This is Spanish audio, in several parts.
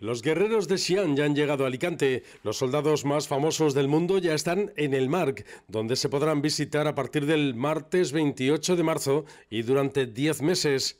Los guerreros de Xi'an ya han llegado a Alicante. Los soldados más famosos del mundo ya están en el MARC, donde se podrán visitar a partir del martes 28 de marzo y durante 10 meses.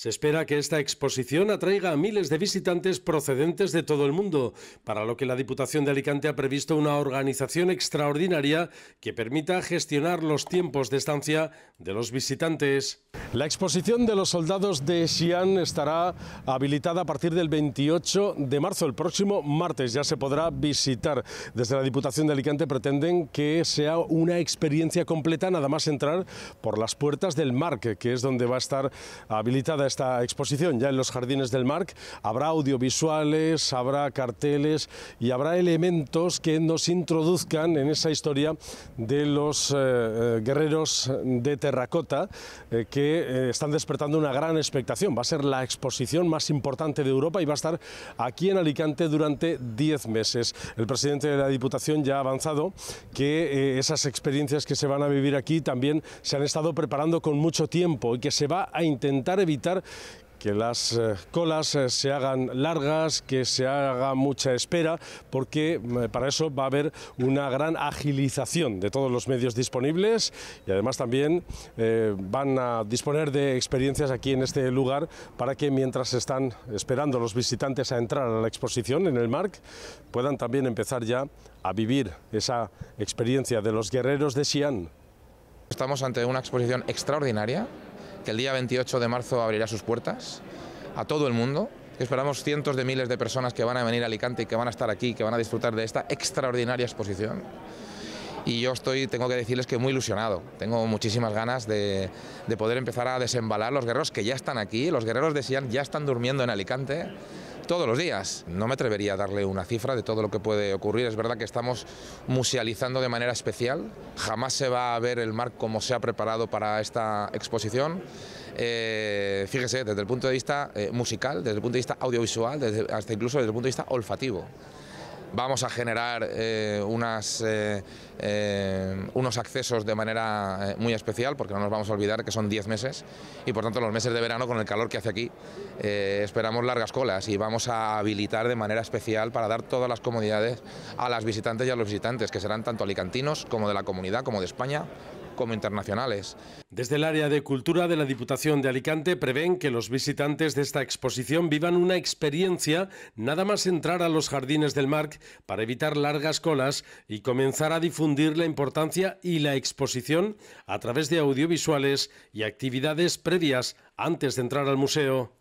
Se espera que esta exposición atraiga a miles de visitantes procedentes de todo el mundo, para lo que la Diputación de Alicante ha previsto una organización extraordinaria que permita gestionar los tiempos de estancia de los visitantes. La exposición de los soldados de Xi'an estará habilitada a partir del 28 de marzo, el próximo martes. Ya se podrá visitar. Desde la Diputación de Alicante pretenden que sea una experiencia completa, nada más entrar por las puertas del Marque, que es donde va a estar habilitada esta exposición ya en los Jardines del Marc. Habrá audiovisuales, habrá carteles y habrá elementos que nos introduzcan en esa historia de los eh, eh, guerreros de terracota eh, que están despertando una gran expectación. Va a ser la exposición más importante de Europa y va a estar aquí en Alicante durante 10 meses. El presidente de la Diputación ya ha avanzado que esas experiencias que se van a vivir aquí también se han estado preparando con mucho tiempo y que se va a intentar evitar que las eh, colas eh, se hagan largas, que se haga mucha espera, porque eh, para eso va a haber una gran agilización de todos los medios disponibles y además también van a disponer de experiencias aquí en este lugar para que mientras están esperando los visitantes a entrar a la exposición en el MARC, puedan también empezar ya a vivir esa experiencia de los guerreros de Xi'an. Estamos ante una exposición extraordinaria que el día 28 de marzo abrirá sus puertas a todo el mundo. Esperamos cientos de miles de personas que van a venir a Alicante y que van a estar aquí, que van a disfrutar de esta extraordinaria exposición. Y yo estoy, tengo que decirles que muy ilusionado. Tengo muchísimas ganas de, de poder empezar a desembalar los guerreros que ya están aquí. Los guerreros de Sian ya están durmiendo en Alicante todos los días. No me atrevería a darle una cifra de todo lo que puede ocurrir. Es verdad que estamos musealizando de manera especial. Jamás se va a ver el mar como se ha preparado para esta exposición. Eh, fíjese, desde el punto de vista eh, musical, desde el punto de vista audiovisual, hasta incluso desde el punto de vista olfativo vamos a generar eh, unas, eh, eh, unos accesos de manera muy especial, porque no nos vamos a olvidar que son 10 meses, y por tanto los meses de verano, con el calor que hace aquí, esperamos largas colas y vamos a habilitar de manera especial para dar todas las comodidades a las visitantes y a los visitantes, que serán tanto alicantinos como de la comunidad, como de España, internacionales. Desde el área de cultura de la Diputación de Alicante prevén que los visitantes de esta exposición vivan una experiencia nada más entrar a los jardines del MARC para evitar largas colas y comenzar a difundir la importancia y la exposición a través de audiovisuales y actividades previas antes de entrar al museo.